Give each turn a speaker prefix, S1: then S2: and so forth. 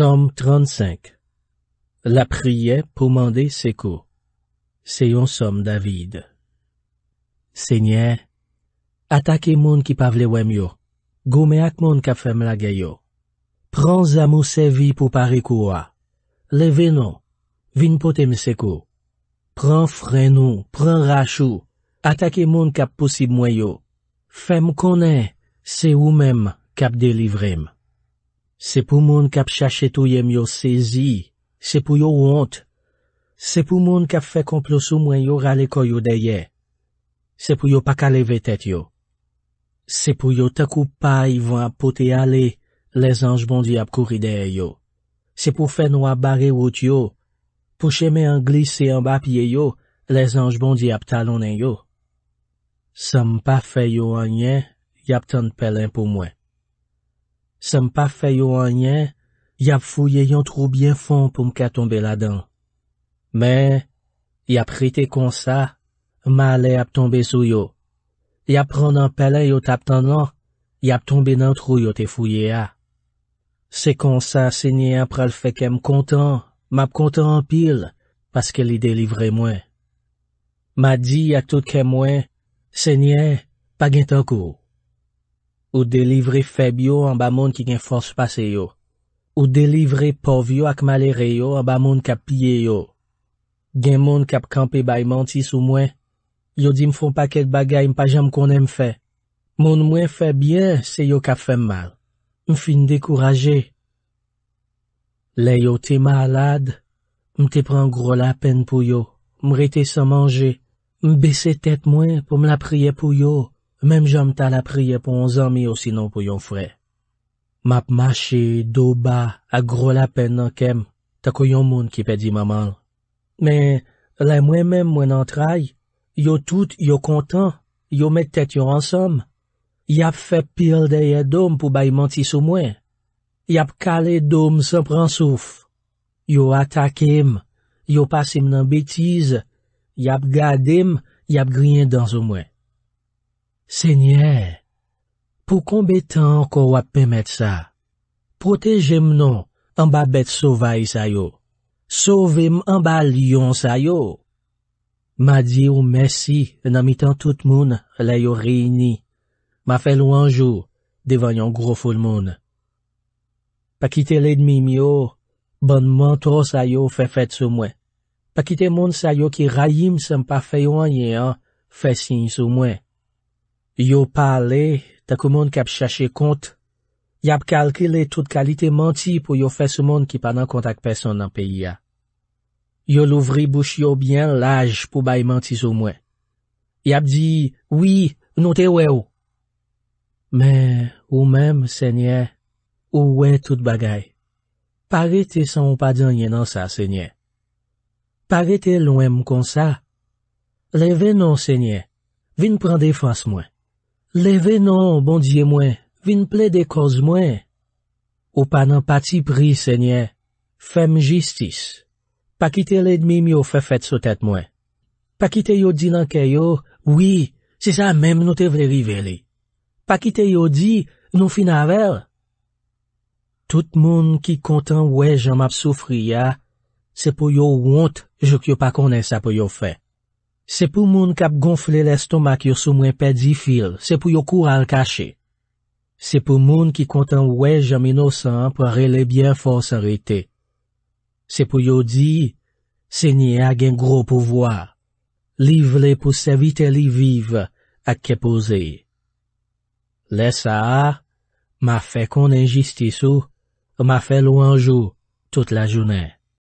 S1: SOM 35 LA PRIYE POU MANDE SEKO SEYON SOM DAVID SENYER ATAKE MON KI PAVLE WEM YO GOUME AK MON KAP FEM LA GEYO PRAN ZAMO SEVI POU PARI KOU WA LEVENON VIN POTEM SEKO PRAN FRENON PRAN RACHOU ATAKE MON KAP POSSIB MOYO FEM KONE SE OU MEM KAP DELIVEREM Se pou moun kap chache tou yem yo sezi, se pou yo ont, se pou moun kap fe komplo sou mwen yo rale koyo deye, se pou yo pak aleve tet yo, se pou yo takou pa y vo apote ale, le zanjbon di ap kouride yo, se pou fe nou ap bare wot yo, pou cheme an glise an bapye yo, le zanjbon di ap talonen yo. Sam pa fe yo anye, yap ton pelen pou mwen. Sem pa fè yo an yen, y ap fouye yon trou bien fon pou mke tombe la dan. Men, y ap rite konsa, ma ale ap tombe sou yo. Y ap ron nan pele yo tap tan nan, y ap tombe nan trou yo te fouye a. Se konsa, se nye ap pral fè kem kontan, map kontan an pil, paske li delivre mwen. Ma di ak tout kem mwen, se nye, pa gen tankou. Ou delivre febyo an ba moun ki gen fors pase yo. Ou delivre povyo ak malere yo an ba moun kap pye yo. Gen moun kap kampe bay mantis ou mwen, yo di m foun paket bagay m pajam konen m fe. Moun mwen febyen se yo kap fem mal. M fin dekouraje. Le yo te malade, m te pran gro la pen pou yo. M rete san manje, m bese tet mwen pou m la priye pou yo. Mem jom ta la priye pou an zanmi yo sinon pou yon fre. Map mache, do ba, a gro la pen nan kem, ta kou yon moun ki pe di mamal. Men, la mwen men mwen antray, yo tout yo kontan, yo met tet yo ansam, yap fe pil deye dom pou bay mantis ou mwen, yap kale dom san pran souf, yo atakem, yo pasim nan betiz, yap gadem, yap griyen dan sou mwen. Senye, pou konbe tan ko wap pemet sa, proteje mnon anba bet sovay sayo, sove m anba lyon sayo. Ma di ou mesi nan mitan tout moun la yo reyni, ma fel ou anjou devan yon gro ful moun. Pa kite ledmim yo, ban mwantro sayo fe fet sou mwen. Pa kite moun sayo ki rayim se mpa fe yon ye an, fe sin sou mwen. Yo pale, takou moun kap chache kont, yap kalkele tout kalite manti pou yo fe sou moun ki panan kontak peson nan peyi ya. Yo louvri bouch yo byen laj pou bay manti sou mwen. Yap di, oui, nou te we ou. Men, ou mem, senye, ou we tout bagay. Parete san ou pa djan yenan sa, senye. Parete loun em kon sa. Leve non, senye, vin prende fans mwen. Leve non, bon diye mwen, vin ple de koz mwen. Ou pa nan pati pri, se nye, fem jistis. Pa kite le dmim yo fe fet so tet mwen. Pa kite yo di nan ke yo, wii, se sa mem nou te vle rivele. Pa kite yo di, nou finavel. Tout moun ki kontan we jan map soufri ya, se pou yo wont, jok yo pa konen sa pou yo fe. Se pou moun kap gonfle l'estomak yo sou mwen pedi fil, se pou yo kou al kache. Se pou moun ki kontan wè jam inosan pou arre lebyen fòs arrete. Se pou yo di, se nye agen gro pouvoa. Liv le pou se vite li vive ak ke pose. Le sa, ma fe konen jistisou, ma fe lou anjou tout la jounen.